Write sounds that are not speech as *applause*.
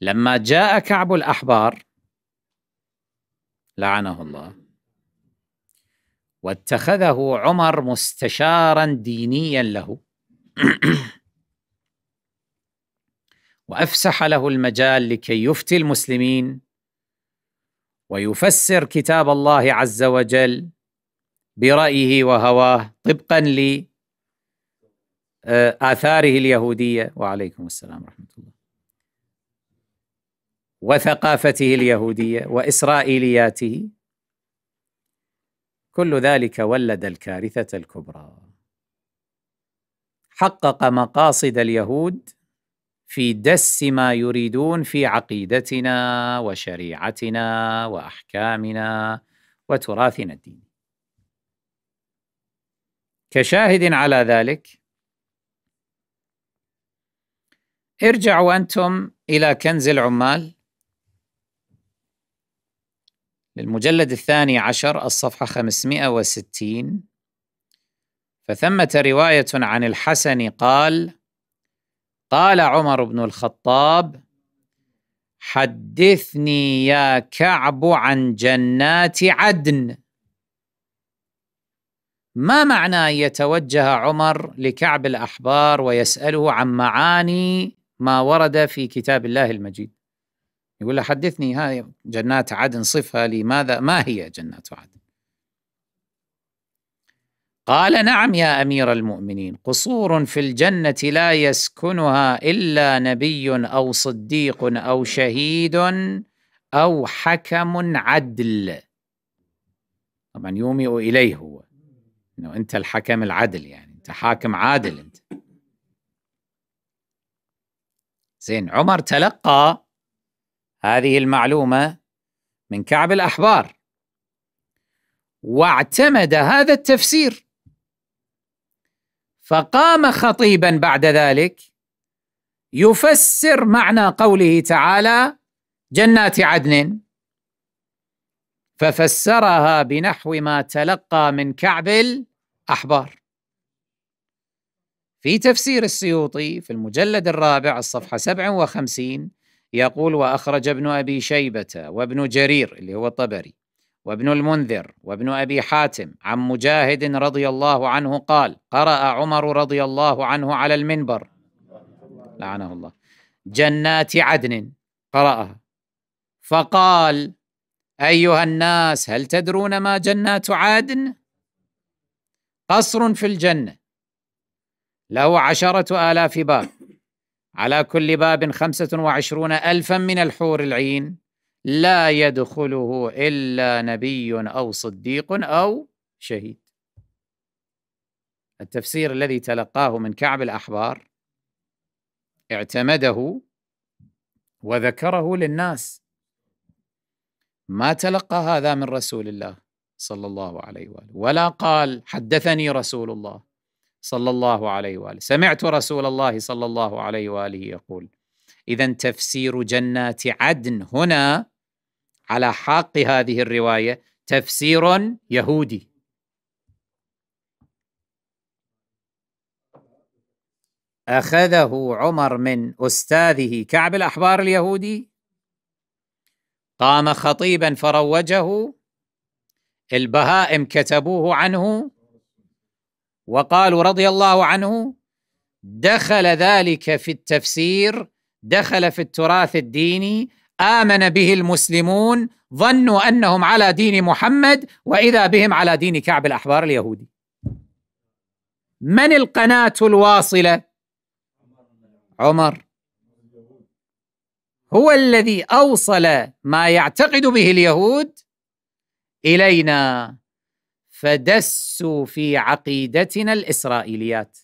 لما جاء كعب الأحبار لعنه الله واتخذه عمر مستشارا دينيا له *clears throat* وافسح له المجال لكي يفتي المسلمين ويفسر كتاب الله عز وجل برايه وهواه طبقا لاثاره اليهوديه وعليكم السلام ورحمه الله وثقافته اليهوديه واسرائيلياته كل ذلك ولد الكارثه الكبرى حقق مقاصد اليهود في دس ما يريدون في عقيدتنا وشريعتنا واحكامنا وتراثنا الديني كشاهد على ذلك ارجعوا انتم الى كنز العمال للمجلد الثاني عشر الصفحة 560 فثمة رواية عن الحسن قال قال عمر بن الخطاب حدثني يا كعب عن جنات عدن ما معنى يتوجه عمر لكعب الأحبار ويسأله عن معاني ما ورد في كتاب الله المجيد يقول له حدثني هاي جنات عدن صفها لي ماذا ما هي جنات عدن قال نعم يا امير المؤمنين قصور في الجنه لا يسكنها الا نبي او صديق او شهيد او حكم عدل طبعا يومئ اليه هو انه انت الحكم العدل يعني انت حاكم عادل انت زين عمر تلقى هذه المعلومة من كعب الأحبار واعتمد هذا التفسير فقام خطيبا بعد ذلك يفسر معنى قوله تعالى جنات عدن ففسرها بنحو ما تلقى من كعب الأحبار في تفسير السيوطي في المجلد الرابع الصفحة 57 يقول وأخرج ابن أبي شيبة وابن جرير اللي هو الطبري وابن المنذر وابن أبي حاتم عن مجاهد رضي الله عنه قال قرأ عمر رضي الله عنه على المنبر لعنه الله جنات عدن قرأها فقال أيها الناس هل تدرون ما جنات عدن؟ قصر في الجنة له عشرة آلاف باب على كل باب خمسة وعشرون ألفا من الحور العين لا يدخله إلا نبي أو صديق أو شهيد التفسير الذي تلقاه من كعب الأحبار اعتمده وذكره للناس ما تلقى هذا من رسول الله صلى الله عليه واله ولا قال حدثني رسول الله صلى الله عليه واله سمعت رسول الله صلى الله عليه واله يقول اذا تفسير جنات عدن هنا على حق هذه الروايه تفسير يهودي اخذه عمر من استاذه كعب الاحبار اليهودي قام خطيبا فروجه البهائم كتبوه عنه وقالوا رضي الله عنه دخل ذلك في التفسير دخل في التراث الديني امن به المسلمون ظنوا انهم على دين محمد واذا بهم على دين كعب الاحبار اليهودي من القناه الواصله عمر هو الذي اوصل ما يعتقد به اليهود الينا فدسوا في عقيدتنا الاسرائيليات